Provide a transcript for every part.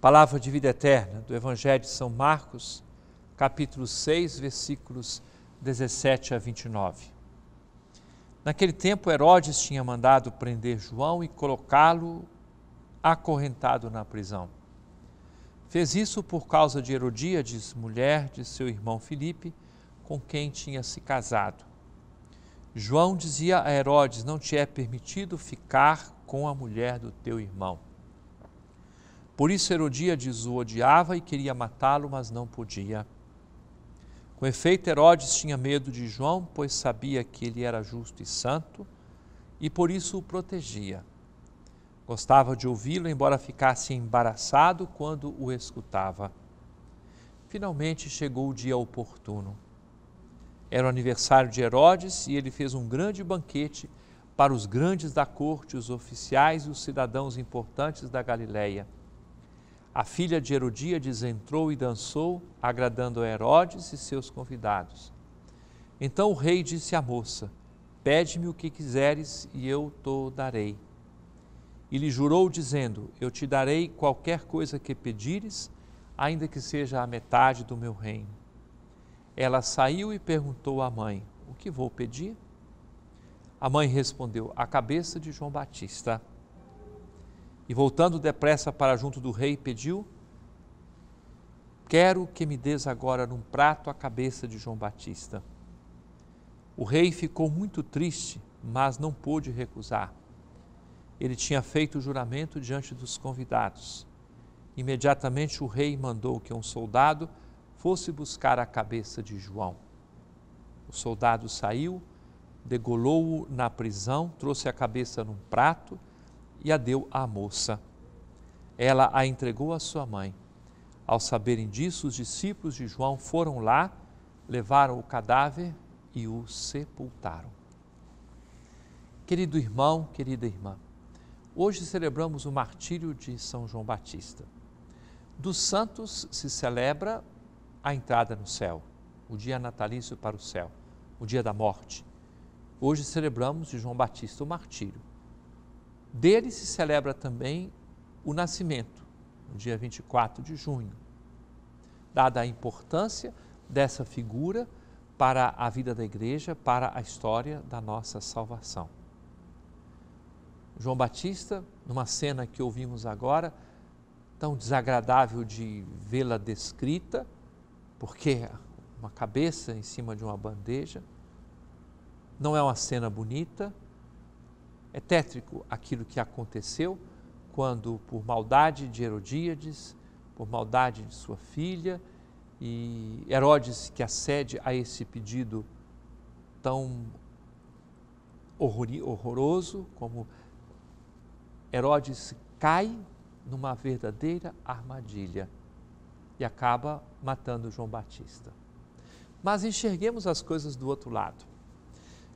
Palavra de vida eterna do Evangelho de São Marcos, capítulo 6, versículos 17 a 29. Naquele tempo, Herodes tinha mandado prender João e colocá-lo acorrentado na prisão. Fez isso por causa de Herodíades, mulher de seu irmão Filipe, com quem tinha se casado. João dizia a Herodes: Não te é permitido ficar com a mulher do teu irmão. Por isso Herodias o odiava e queria matá-lo, mas não podia. Com efeito, Herodes tinha medo de João, pois sabia que ele era justo e santo e por isso o protegia. Gostava de ouvi-lo, embora ficasse embaraçado quando o escutava. Finalmente chegou o dia oportuno. Era o aniversário de Herodes e ele fez um grande banquete para os grandes da corte, os oficiais e os cidadãos importantes da Galiléia a filha de Herodíades entrou e dançou, agradando a Herodes e seus convidados. Então o rei disse à moça: Pede-me o que quiseres e eu te darei. E lhe jurou, dizendo: Eu te darei qualquer coisa que pedires, ainda que seja a metade do meu reino. Ela saiu e perguntou à mãe: O que vou pedir? A mãe respondeu: A cabeça de João Batista. E voltando depressa para junto do rei, pediu: Quero que me des agora num prato a cabeça de João Batista. O rei ficou muito triste, mas não pôde recusar. Ele tinha feito o juramento diante dos convidados. Imediatamente o rei mandou que um soldado fosse buscar a cabeça de João. O soldado saiu, degolou-o na prisão, trouxe a cabeça num prato e a deu à moça. Ela a entregou à sua mãe. Ao saberem disso, os discípulos de João foram lá, levaram o cadáver e o sepultaram. Querido irmão, querida irmã, hoje celebramos o martírio de São João Batista. Dos santos se celebra a entrada no céu, o dia natalício para o céu, o dia da morte. Hoje celebramos de João Batista o martírio. Dele se celebra também o nascimento, no dia 24 de junho. Dada a importância dessa figura para a vida da igreja, para a história da nossa salvação. João Batista, numa cena que ouvimos agora, tão desagradável de vê-la descrita, porque uma cabeça em cima de uma bandeja, não é uma cena bonita, é tétrico aquilo que aconteceu quando, por maldade de Herodíades, por maldade de sua filha, e Herodes que acede a esse pedido tão horroroso como Herodes cai numa verdadeira armadilha e acaba matando João Batista. Mas enxerguemos as coisas do outro lado.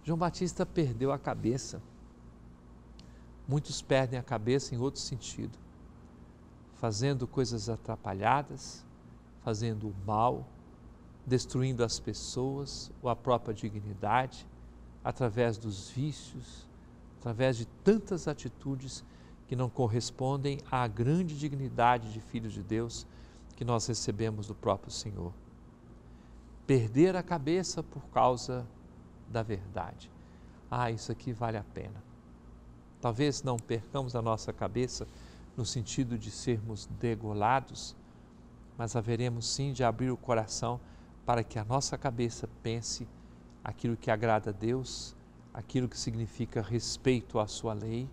João Batista perdeu a cabeça Muitos perdem a cabeça em outro sentido, fazendo coisas atrapalhadas, fazendo o mal, destruindo as pessoas ou a própria dignidade, através dos vícios, através de tantas atitudes que não correspondem à grande dignidade de filhos de Deus que nós recebemos do próprio Senhor. Perder a cabeça por causa da verdade. Ah, isso aqui vale a pena. Talvez não percamos a nossa cabeça no sentido de sermos degolados, mas haveremos sim de abrir o coração para que a nossa cabeça pense aquilo que agrada a Deus, aquilo que significa respeito à sua lei,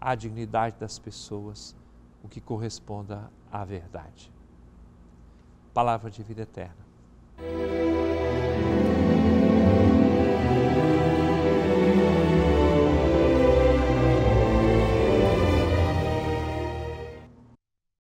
à dignidade das pessoas, o que corresponda à verdade. Palavra de vida eterna.